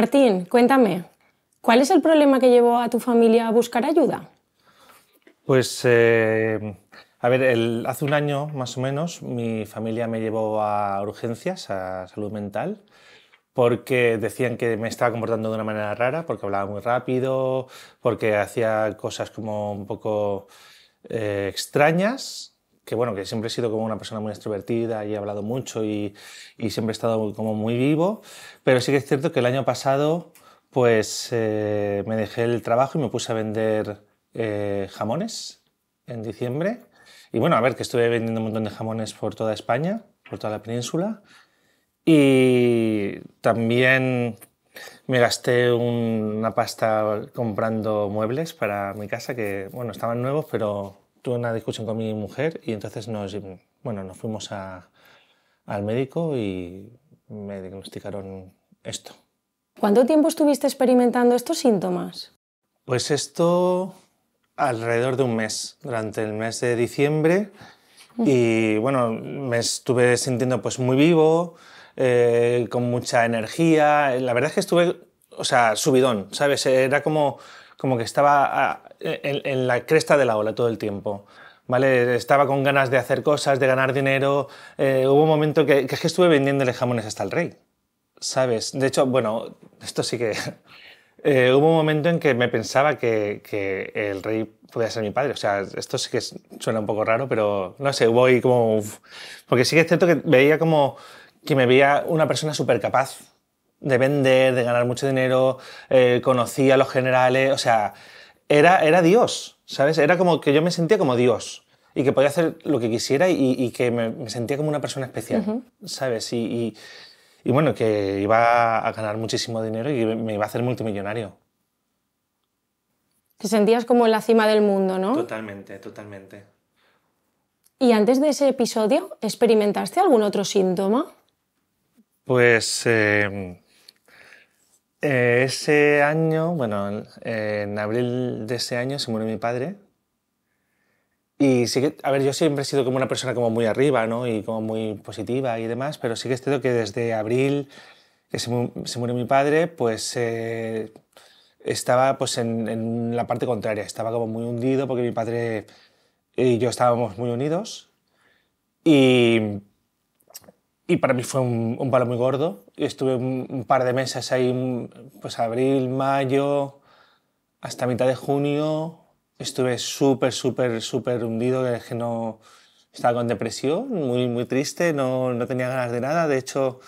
Martín, cuéntame, ¿cuál es el problema que llevó a tu familia a buscar ayuda? Pues, eh, a ver, hace un año más o menos mi familia me llevó a urgencias, a salud mental, porque decían que me estaba comportando de una manera rara, porque hablaba muy rápido, porque hacía cosas como un poco eh, extrañas que bueno, que siempre he sido como una persona muy extrovertida y he hablado mucho y, siempre he estado como muy vivo, pero sí que es cierto que el año pasado pues eh, me dejé el trabajo y me puse a vender eh, jamones en diciembre. Y bueno, a ver, que estuve vendiendo un montón de jamones por toda España, por toda la península. Y también me gasté una pasta comprando muebles para mi casa, que bueno, estaban nuevos, pero tuve una discusión con mi mujer y entonces nos, bueno, nos fuimos a, al médico y me diagnosticaron esto. ¿Cuánto tiempo estuviste experimentando estos síntomas? Pues esto alrededor de un mes, durante el mes de diciembre. Mm. Y bueno, me estuve sintiendo pues muy vivo, eh, con mucha energía. La verdad es que estuve, o sea, subidón, ¿sabes? Era como como que estaba ah, en, la cresta de la ola todo el tiempo. ¿Vale? Estaba con ganas de hacer cosas, de ganar dinero. Eh, hubo un momento que, que, estuve vendiéndole jamones hasta el rey, ¿sabes? De hecho, bueno, esto sí que... Eh, hubo un momento en que me pensaba que, el rey podía ser mi padre. O sea, esto sí que suena un poco raro, pero no sé, voy como... Porque sí que es cierto que veía como que me veía una persona súper capaz de vender, de ganar mucho dinero, eh, conocí a los generales, o sea, era, era Dios, ¿sabes? Era como que yo me sentía como Dios y que podía hacer lo que quisiera y, que me, sentía como una persona especial, ¿sabes? Y, y, bueno, que iba a ganar muchísimo dinero y me iba a hacer multimillonario. Te sentías como en la cima del mundo, ¿no? Totalmente, totalmente. ¿Y antes de ese episodio experimentaste algún otro síntoma? Pues em, eh, ese año, bueno, en abril de ese año se murió mi padre. Y sí que, a ver, yo siempre he sido como una persona como muy arriba, ¿no? Y como muy positiva y demás, pero sí que es cierto que desde abril que se, murió mi padre, pues eh, estaba pues en, en, la parte contraria, estaba como muy hundido porque mi padre y yo estábamos muy unidos. Y y para mí fue un, palo muy gordo. Estuve un, par de meses ahí, pues abril, mayo, hasta mitad de junio. Estuve súper, súper, súper hundido, que no estaba con depresión, muy, muy triste, no, no, tenía ganas de nada. De hecho,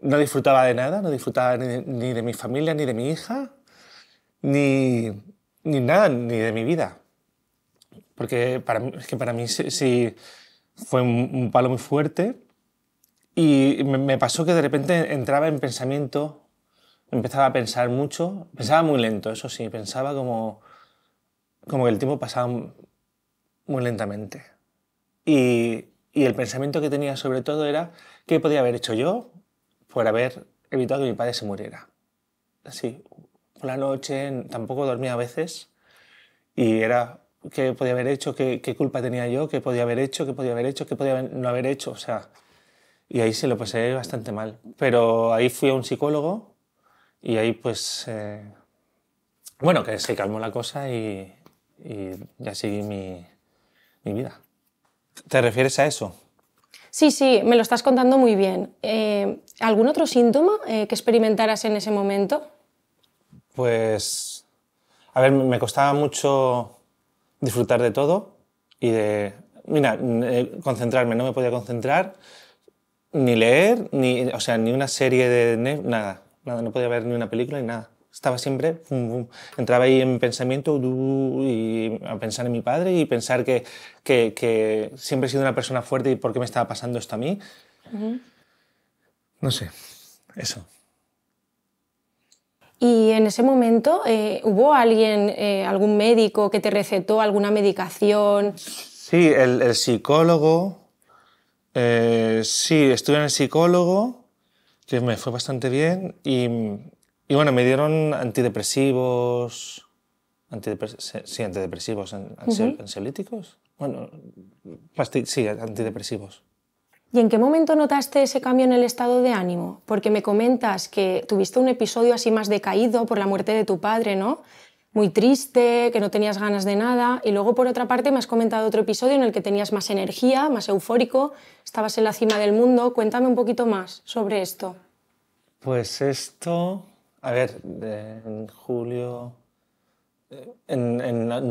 no disfrutaba de nada, no disfrutaba ni, de mi familia, ni de mi hija, ni, ni, nada, ni de mi vida. Porque para, que para mí sí, fue un palo muy fuerte y me pasó que de repente entraba en pensamiento, empezaba a pensar mucho, pensaba muy lento, eso sí, pensaba como, como que el tiempo pasaba muy lentamente. Y, y el pensamiento que tenía sobre todo era qué podía haber hecho yo por haber evitado que mi padre se muriera. Así, por la noche tampoco dormía a veces y era qué podía haber hecho, qué, qué culpa tenía yo, qué podía haber hecho, qué podía haber hecho, qué podía no haber hecho, o sea, y ahí se lo pasé bastante mal. Pero ahí fui a un psicólogo y ahí pues, eh, bueno, que se calmó la cosa y, y ya seguí mi, mi, vida. ¿Te refieres a eso? Sí, sí, me lo estás contando muy bien. Eh, ¿Algún otro síntoma eh, que experimentaras en ese momento? Pues, a ver, me costaba mucho disfrutar de todo y de, mira, concentrarme, no me podía concentrar, ni leer, ni, o sea, ni una serie de nada, nada, no podía ver ni una película ni nada. Estaba siempre, entraba ahí en pensamiento y a pensar en mi padre y pensar que, que, que, siempre he sido una persona fuerte y por qué me estaba pasando esto a mí. No sé, eso. ¿Y en ese momento eh, hubo alguien, eh, algún médico que te recetó alguna medicación? Sí, el, el psicólogo eh, sí, estuve en el psicólogo, que me fue bastante bien, y, bueno, me dieron antidepresivos, antidepresivos sí, antidepresivos, ansiolíticos, bueno, sí, antidepresivos. ¿Y en qué momento notaste ese cambio en el estado de ánimo? Porque me comentas que tuviste un episodio así más decaído por la muerte de tu padre, ¿no? muy triste, que no tenías ganas de nada. Y luego, por otra parte, me has comentado otro episodio en el que tenías más energía, más eufórico, estabas en la cima del mundo. Cuéntame un poquito más sobre esto. Pues esto, a ver, en julio, eh,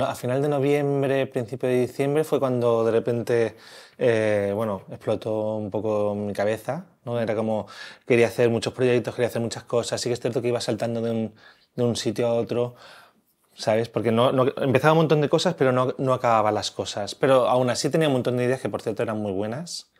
a final de noviembre, principio de diciembre, fue cuando de repente, eh, bueno, explotó un poco mi cabeza, ¿no? Era como, quería hacer muchos proyectos, quería hacer muchas cosas, sí que es cierto que iba saltando de un, de un sitio a otro, ¿sabes? Porque no, empezaba un montón de cosas, pero no, acababa las cosas. Pero aún así tenía un montón de ideas que, por cierto, eran muy buenas.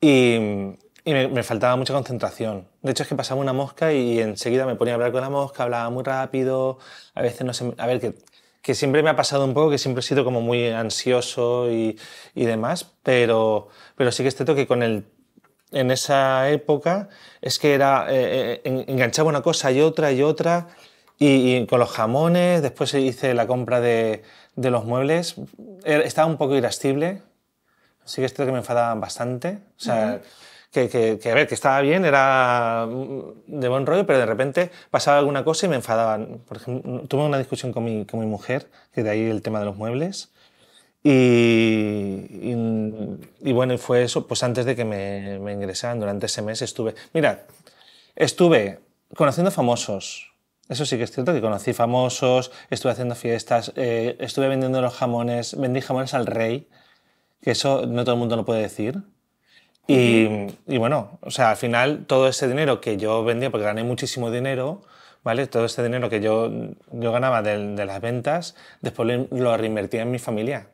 Y, me, faltaba mucha concentración. De hecho, es que pasaba una mosca y enseguida me ponía a hablar con la mosca, hablaba muy rápido. A veces no sé. A ver, que, siempre me ha pasado un poco, que siempre he sido como muy ansioso y, demás. Pero, pero sí que es cierto que con el en esa época es que era eh, eh, enganchaba una cosa y otra y otra y, con los jamones, después hice la compra de, los muebles. Er, estaba un poco irascible. así que esto que me enfadaban bastante. O sea, que, a ver, que estaba bien, era de buen rollo, pero de repente pasaba alguna cosa y me enfadaban. Por ejemplo, tuve una discusión con mi, mujer, que de ahí el tema de los muebles. Y, y, y bueno, fue eso, pues antes de que me, me ingresaran, durante ese mes estuve. Mira, estuve conociendo famosos, eso sí que es cierto, que conocí famosos, estuve haciendo fiestas, eh, estuve vendiendo los jamones, vendí jamones al rey, que eso no todo el mundo lo puede decir. Y, bueno, o sea, al final todo ese dinero que yo vendía, porque gané muchísimo dinero, ¿vale? Todo ese dinero que yo, yo ganaba de, las ventas, después lo reinvertía en mi familia.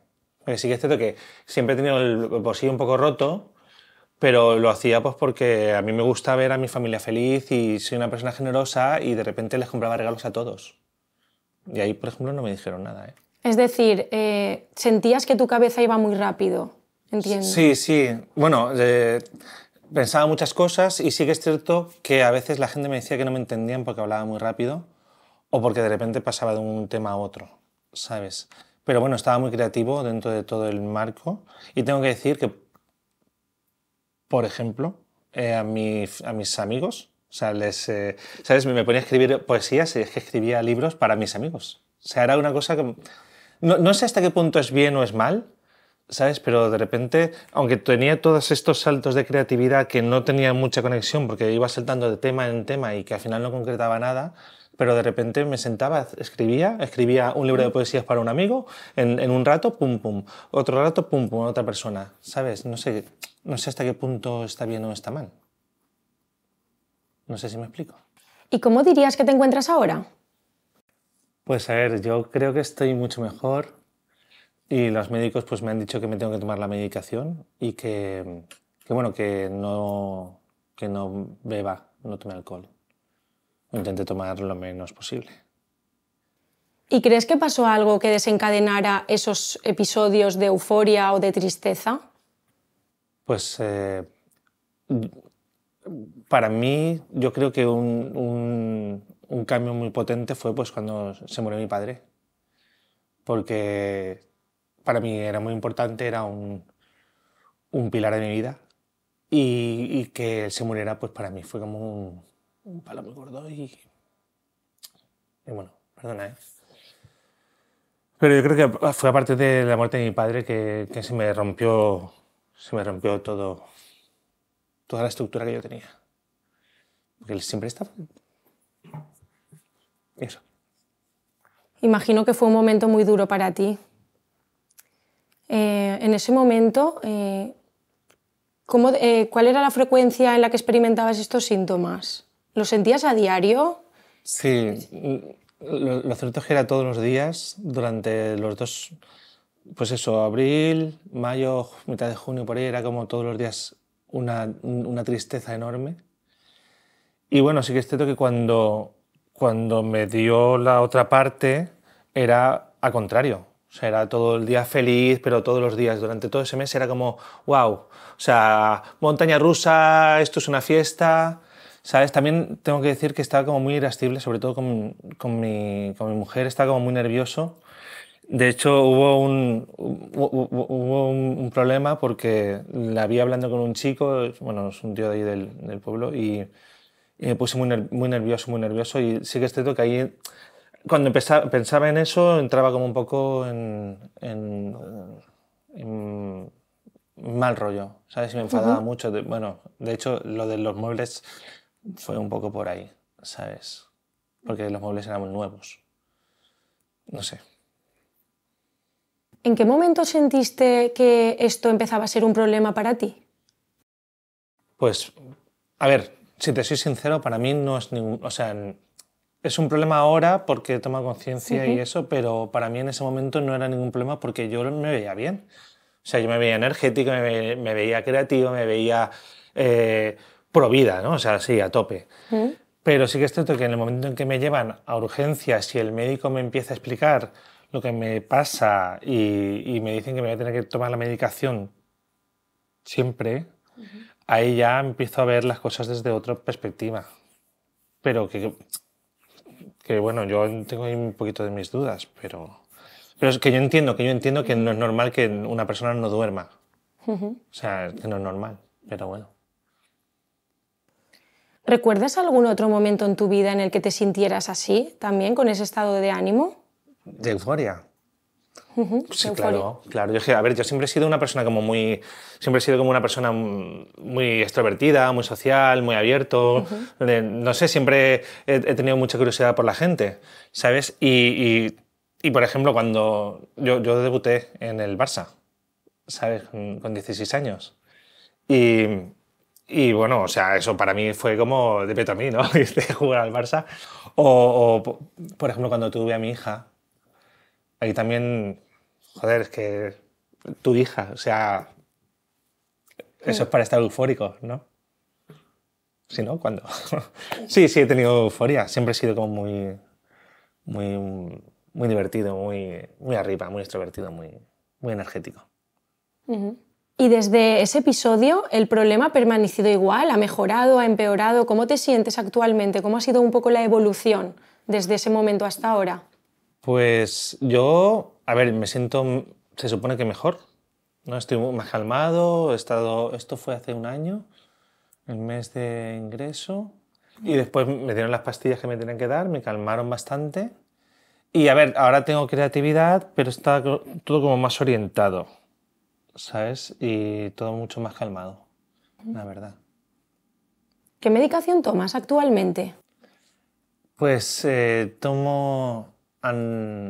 Porque sí que es cierto que siempre he tenido el bolsillo un poco roto, pero lo hacía pues porque a mí me gusta ver a mi familia feliz y soy una persona generosa y de repente les compraba regalos a todos. Y ahí, por ejemplo, no me dijeron nada. ¿eh? Es decir, eh, sentías que tu cabeza iba muy rápido, entiendo. Sí, sí. Bueno, eh, pensaba muchas cosas y sí que es cierto que a veces la gente me decía que no me entendían porque hablaba muy rápido o porque de repente pasaba de un tema a otro, ¿sabes? Pero bueno, estaba muy creativo dentro de todo el marco y tengo que decir que por ejemplo, eh, a, mis, a mis amigos. O sea, les, eh, ¿sabes? Me ponía a escribir poesías y es que escribía libros para mis amigos. O sea, era una cosa que... No, no sé hasta qué punto es bien o es mal, ¿sabes? Pero de repente, aunque tenía todos estos saltos de creatividad que no tenía mucha conexión porque iba saltando de tema en tema y que al final no concretaba nada, pero de repente me sentaba, escribía, escribía un libro de poesías para un amigo, en, un rato, pum, pum, otro rato, pum, pum, otra persona, ¿sabes? No sé, no sé hasta qué punto está bien o está mal. No sé si me explico. ¿Y cómo dirías que te encuentras ahora? Pues a ver, yo creo que estoy mucho mejor y los médicos pues me han dicho que me tengo que tomar la medicación y que, que bueno, que no, que no beba, no tome alcohol intenté tomar lo menos posible. ¿Y crees que pasó algo que desencadenara esos episodios de euforia o de tristeza? Pues eh, para mí yo creo que un, cambio muy potente fue pues cuando se murió mi padre, porque para mí era muy importante, era un, pilar de mi vida y, y que se muriera pues para mí fue como un, un palo muy gordo y... bueno, perdona, ¿eh? Pero yo creo que fue a partir de la muerte de mi padre que, se me rompió, se me rompió todo, toda la estructura que yo tenía. Porque él siempre estaba. Eso. Imagino que fue un momento muy duro para ti. Eh, en ese momento, eh, eh, ¿cuál era la frecuencia en la que experimentabas estos síntomas? ¿Lo sentías a diario? Sí, lo, cierto es que era todos los días, durante los dos, pues eso, abril, mayo, mitad de junio, por ahí, era como todos los días una, tristeza enorme. Y bueno, sí que es cierto que cuando, cuando me dio la otra parte, era al contrario. O sea, era todo el día feliz, pero todos los días, durante todo ese mes era como, wow, o sea, montaña rusa, esto es una fiesta, ¿Sabes? También tengo que decir que estaba como muy irascible, sobre todo con, con, mi, con mi mujer, estaba como muy nervioso. De hecho, hubo un, hubo un, problema porque la vi hablando con un chico, bueno, es un tío de ahí del, pueblo, y, me puse muy, muy, nervioso, muy nervioso. Y sí que es cierto que ahí, cuando empezaba, pensaba en eso, entraba como un poco en, mal rollo, ¿sabes? Y me enfadaba mucho. bueno, de hecho, lo de los muebles fue un poco por ahí, ¿sabes? Porque los muebles eran muy nuevos. No sé. ¿En qué momento sentiste que esto empezaba a ser un problema para ti? Pues, a ver, si te soy sincero, para mí no es ningún... O sea, es un problema ahora porque toma conciencia y eso, pero para mí en ese momento no era ningún problema porque yo me veía bien. O sea, yo me veía energético, me, veía, creativo, me veía... Eh, pro vida, ¿no? O sea, sí, a tope. Mm. Pero sí que es cierto que en el momento en que me llevan a urgencias y el médico me empieza a explicar lo que me pasa y, me dicen que me voy a tener que tomar la medicación siempre, ahí ya empiezo a ver las cosas desde otra perspectiva. Pero que, que bueno, yo tengo ahí un poquito de mis dudas, pero, pero es que yo entiendo, que yo entiendo que no es normal que una persona no duerma. O sea, que no es normal, pero bueno. ¿Recuerdas algún otro momento en tu vida en el que te sintieras así, también con ese estado de ánimo? De euforia. sí, claro, claro. Yo, a ver, yo siempre he sido una persona como muy, siempre he sido como una persona muy extrovertida, muy social, muy abierto. No sé, siempre he, tenido mucha curiosidad por la gente, ¿sabes? Y, por ejemplo, cuando yo, debuté en el Barça, ¿sabes? con 16 años. Y, y bueno, o sea, eso para mí fue como de peto a mí, ¿no? jugar al Barça. O, por ejemplo, cuando tuve a mi hija, ahí también, joder, es que tu hija, o sea, eso es para estar eufórico, ¿no? Si no, ¿cuándo? sí, sí, he tenido euforia. Siempre he sido como muy, muy, muy divertido, muy, muy arriba, muy extrovertido, muy, muy energético. Y desde ese episodio, ¿el problema ha permanecido igual? ¿Ha mejorado? ¿Ha empeorado? ¿Cómo te sientes actualmente? ¿Cómo ha sido un poco la evolución desde ese momento hasta ahora? Pues yo, a ver, me siento, se supone que mejor. No estoy más calmado, he estado, esto fue hace un año, el mes de ingreso, y después me dieron las pastillas que me tenían que dar, me calmaron bastante. Y a ver, ahora tengo creatividad, pero está todo como más orientado. ¿sabes? Y todo mucho más calmado, la verdad. ¿Qué medicación tomas actualmente? Pues eh, tomo no,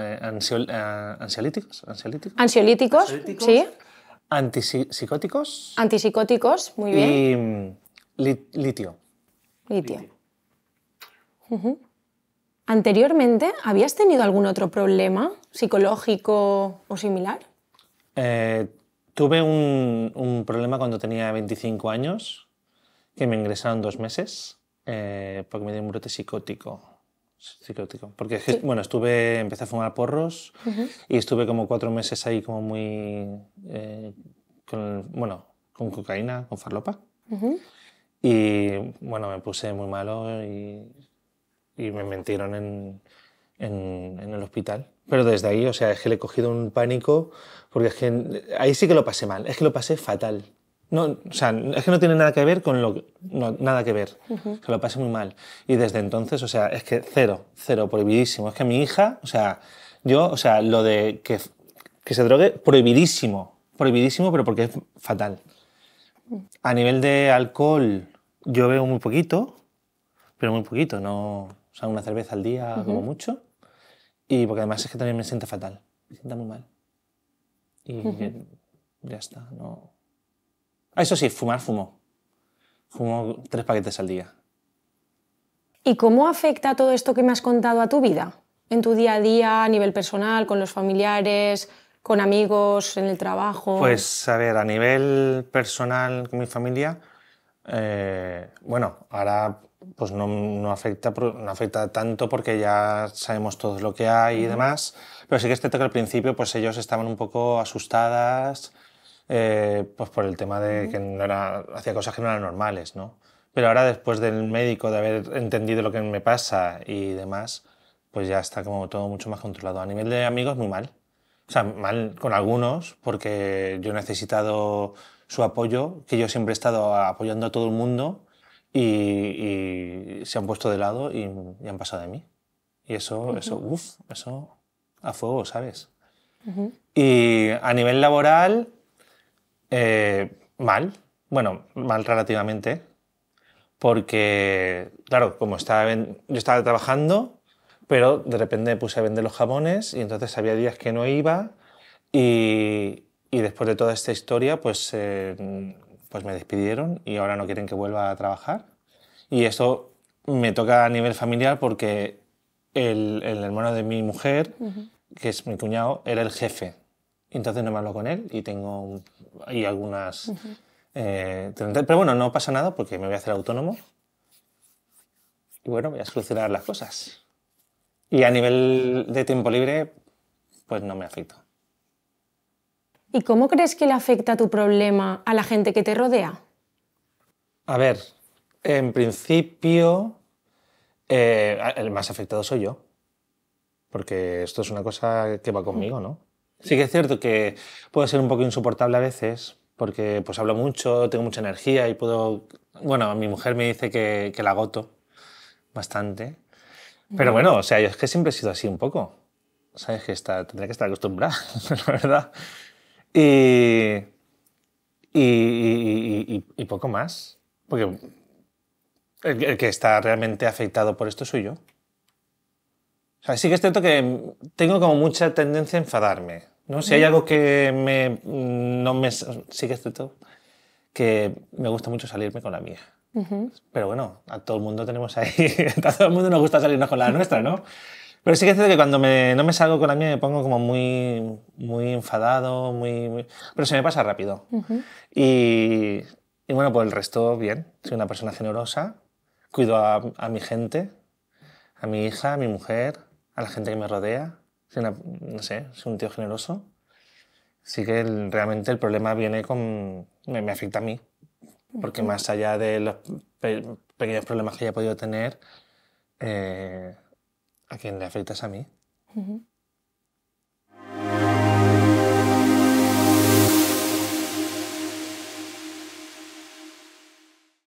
eh, eh, ansiolíticos, ansiolíticos. sí. Antipsicóticos. Antipsicóticos, muy bien. Y mm, litio. Litio. Anteriormente, ¿habías tenido algún otro problema psicológico o similar? Eh, tuve un, problema cuando tenía 25 años, que me ingresaron dos meses, eh, porque me dio un brote psicótico. Psicótico. Porque, bueno, estuve, empecé a fumar porros y estuve como cuatro meses ahí como muy... Eh, con, bueno, con cocaína, con farlopa. Y bueno, me puse muy malo y, me metieron en el hospital. Pero desde ahí, o sea, es que le he cogido un pánico, porque es que ahí sí que lo pasé mal, es que lo pasé fatal. No, o sea, es que no tiene nada que ver con lo que, nada que ver. que lo pasé muy mal. Y desde entonces, o sea, es que cero, cero, prohibidísimo. Es que mi hija, o sea, yo, o sea, lo de que, que se drogue, prohibidísimo. Prohibidísimo, pero porque es fatal. A nivel de alcohol, yo veo muy poquito, pero muy poquito, no. O sea, una cerveza al día, como mucho. Y porque además es que también me sienta fatal, me sienta muy mal. Y ya está, no. Ah, eso sí, fumar fumo. Fumo tres paquetes al día. ¿Y cómo afecta todo esto que me has contado a tu vida? En tu día a día, a nivel personal, con los familiares, con amigos, en el trabajo. Pues a ver, a nivel personal con mi familia, eh, bueno, ahora pues no, no, afecta, tanto porque ya sabemos todo lo que hay y demás. Pero sí que es cierto que al principio pues ellos estaban un poco asustadas eh, pues por el tema de que no era, hacía cosas que no eran normales, ¿no? Pero ahora después del médico, de haber entendido lo que me pasa y demás, pues ya está como todo mucho más controlado. A nivel de amigos, muy mal. O sea, mal con algunos, porque yo he necesitado su apoyo, que yo siempre he estado apoyando a todo el mundo y, se han puesto de lado y, han pasado de mí. Y eso, eso, uff, eso a fuego, ¿sabes? Y a nivel laboral, eh, mal, bueno, mal relativamente, porque, claro, como estaba, yo estaba trabajando, pero de repente me puse a vender los jabones. y entonces había días que no iba y, y después de toda esta historia, pues eh, pues me despidieron y ahora no quieren que vuelva a trabajar. Y eso me toca a nivel familiar porque el, hermano de mi mujer, que es mi cuñado, era el jefe. Entonces no me hablo con él y tengo ahí algunas... Eh, pero bueno, no pasa nada porque me voy a hacer autónomo. Y bueno, voy a solucionar las cosas. Y a nivel de tiempo libre, pues no me afecta. ¿Y cómo crees que le afecta tu problema a la gente que te rodea? A ver, en principio eh, el más afectado soy yo, porque esto es una cosa que va conmigo, ¿no? Sí que es cierto que puedo ser un poco insoportable a veces, porque pues hablo mucho, tengo mucha energía y puedo... Bueno, mi mujer me dice que, la agoto bastante, pero bueno, o sea, yo es que siempre he sido así un poco. Sabes que está, tendré que estar acostumbrada, la verdad. Y, poco más. Porque el, que está realmente afectado por esto soy yo. O sea, sí que es cierto que tengo como mucha tendencia a enfadarme. ¿no? Si hay mm. algo que me, mm, no me... Sí que es cierto que me gusta mucho salirme con la mía. Pero bueno, a todo el mundo tenemos ahí, a todo el mundo nos gusta salirnos con la nuestra, ¿no? Pero sí que es cierto que cuando no me salgo con la mía me pongo como muy, muy enfadado, muy, pero se me pasa rápido. y, y, bueno, por el resto, bien. Soy una persona generosa, cuido a, mi gente, a mi hija, a mi mujer, a la gente que me rodea. Soy no sé, soy un tío generoso. sí que realmente el problema viene con... me, afecta a mí. Porque más allá de los pequeños problemas que haya podido tener, eh, ¿A quién le afectas a mí?